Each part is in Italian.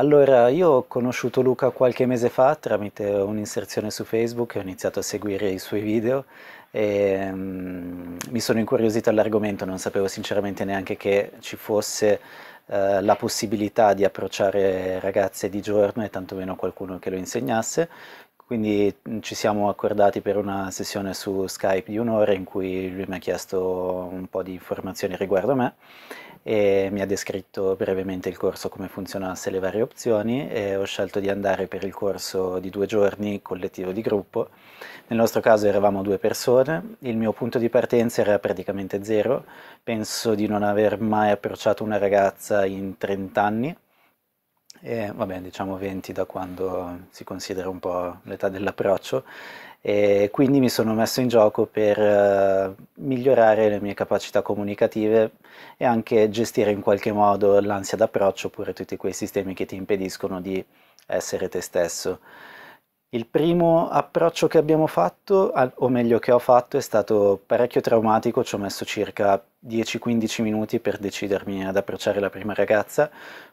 Allora, io ho conosciuto Luca qualche mese fa tramite un'inserzione su Facebook ho iniziato a seguire i suoi video e um, mi sono incuriosito all'argomento, non sapevo sinceramente neanche che ci fosse uh, la possibilità di approcciare ragazze di giorno e tantomeno qualcuno che lo insegnasse. Quindi mm, ci siamo accordati per una sessione su Skype di un'ora in cui lui mi ha chiesto un po' di informazioni riguardo a me e mi ha descritto brevemente il corso, come funzionasse le varie opzioni e ho scelto di andare per il corso di due giorni collettivo di gruppo. Nel nostro caso eravamo due persone, il mio punto di partenza era praticamente zero, penso di non aver mai approcciato una ragazza in 30 anni e va bene, diciamo 20 da quando si considera un po' l'età dell'approccio e quindi mi sono messo in gioco per eh, migliorare le mie capacità comunicative e anche gestire in qualche modo l'ansia d'approccio oppure tutti quei sistemi che ti impediscono di essere te stesso. Il primo approccio che abbiamo fatto, o meglio che ho fatto, è stato parecchio traumatico, ci ho messo circa 10-15 minuti per decidermi ad approcciare la prima ragazza,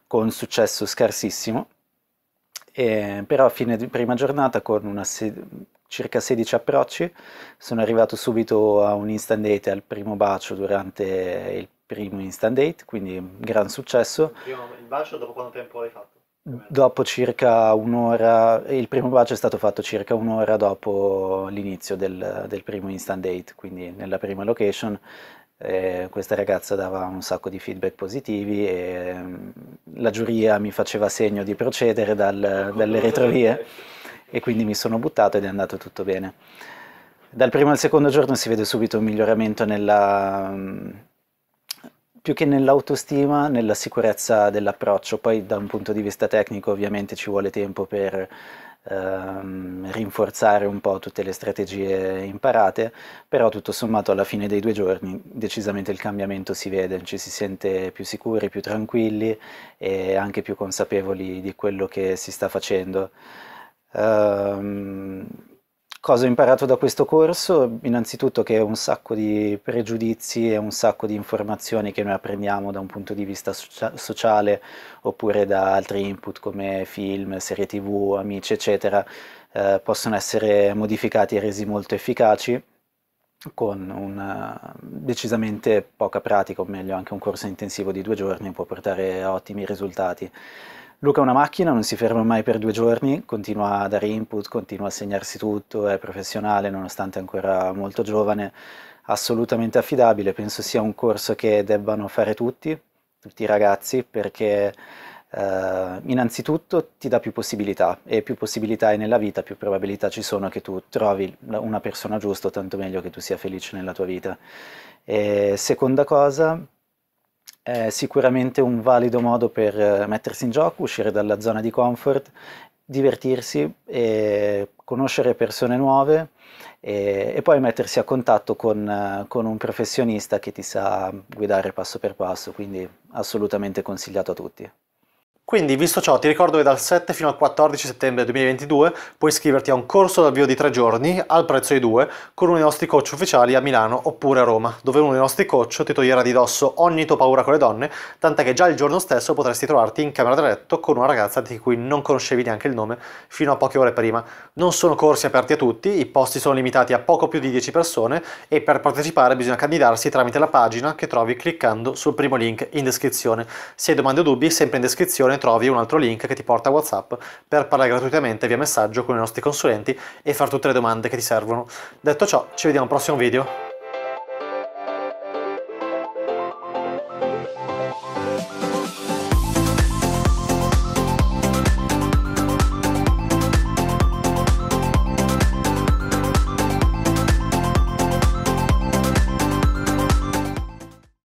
con successo scarsissimo, e, però a fine prima giornata con se circa 16 approcci sono arrivato subito a un instant date, al primo bacio durante il primo instant date, quindi gran successo. il bacio dopo quanto tempo l'hai fatto? dopo circa un'ora, il primo bacio è stato fatto circa un'ora dopo l'inizio del, del, primo instant date, quindi nella prima location. Eh, questa ragazza dava un sacco di feedback positivi e mm, la giuria mi faceva segno di procedere dal, dalle retrovie e quindi mi sono buttato ed è andato tutto bene. Dal primo al secondo giorno si vede subito un miglioramento nella, mm, più che nell'autostima, nella sicurezza dell'approccio. Poi da un punto di vista tecnico ovviamente ci vuole tempo per ehm, rinforzare un po' tutte le strategie imparate, però tutto sommato alla fine dei due giorni decisamente il cambiamento si vede, ci si sente più sicuri, più tranquilli e anche più consapevoli di quello che si sta facendo. Um, Cosa ho imparato da questo corso? Innanzitutto che un sacco di pregiudizi e un sacco di informazioni che noi apprendiamo da un punto di vista socia sociale oppure da altri input come film, serie tv, amici eccetera eh, possono essere modificati e resi molto efficaci con una eh, decisamente poca pratica, o meglio anche un corso intensivo di due giorni può portare a ottimi risultati. Luca è una macchina, non si ferma mai per due giorni, continua a dare input, continua a segnarsi tutto, è professionale nonostante ancora molto giovane, assolutamente affidabile, penso sia un corso che debbano fare tutti, tutti i ragazzi, perché eh, innanzitutto ti dà più possibilità e più possibilità hai nella vita, più probabilità ci sono che tu trovi una persona giusta, tanto meglio che tu sia felice nella tua vita. E seconda cosa, è sicuramente un valido modo per eh, mettersi in gioco, uscire dalla zona di comfort, divertirsi e conoscere persone nuove e, e poi mettersi a contatto con, eh, con, un professionista che ti sa guidare passo per passo, quindi assolutamente consigliato a tutti. Quindi, visto ciò, ti ricordo che dal 7 fino al 14 settembre 2022 puoi iscriverti a un corso d'avvio di tre giorni al prezzo di due con uno dei nostri coach ufficiali a Milano oppure a Roma, dove uno dei nostri coach ti toglierà di dosso ogni tua paura con le donne, tant'è che già il giorno stesso potresti trovarti in camera da letto con una ragazza di cui non conoscevi neanche il nome fino a poche ore prima. Non sono corsi aperti a tutti, i posti sono limitati a poco più di 10 persone e per partecipare bisogna candidarsi tramite la pagina che trovi cliccando sul primo link in descrizione. Se hai domande o dubbi, sempre in descrizione descrizione trovi un altro link che ti porta a WhatsApp per parlare gratuitamente via messaggio con i nostri consulenti e fare tutte le domande che ti servono. Detto ciò, ci vediamo al prossimo video.